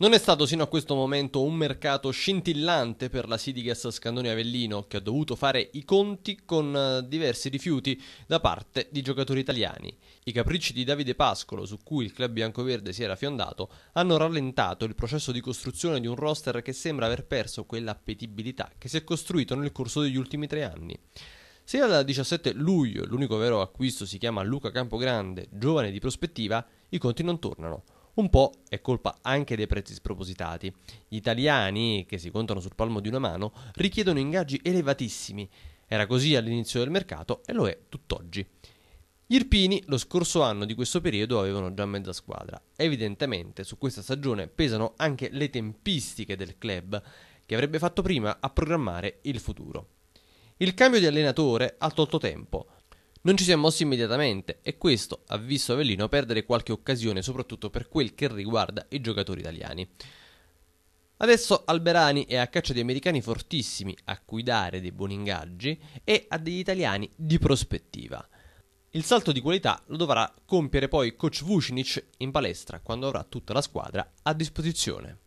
Non è stato sino a questo momento un mercato scintillante per la Sidigas Scandoni Avellino, che ha dovuto fare i conti con eh, diversi rifiuti da parte di giocatori italiani. I capricci di Davide Pascolo, su cui il club biancoverde si era fiondato, hanno rallentato il processo di costruzione di un roster che sembra aver perso quell'appetibilità che si è costruito nel corso degli ultimi tre anni. Se al 17 luglio l'unico vero acquisto si chiama Luca Campogrande, giovane di prospettiva, i conti non tornano. Un po' è colpa anche dei prezzi spropositati. Gli italiani, che si contano sul palmo di una mano, richiedono ingaggi elevatissimi. Era così all'inizio del mercato e lo è tutt'oggi. Gli Irpini lo scorso anno di questo periodo avevano già mezza squadra. Evidentemente su questa stagione pesano anche le tempistiche del club, che avrebbe fatto prima a programmare il futuro. Il cambio di allenatore ha tolto tempo, non ci siamo mossi immediatamente e questo ha visto Avellino perdere qualche occasione soprattutto per quel che riguarda i giocatori italiani. Adesso Alberani è a caccia di americani fortissimi a cui dare dei buoni ingaggi e a degli italiani di prospettiva. Il salto di qualità lo dovrà compiere poi coach Vucinic in palestra quando avrà tutta la squadra a disposizione.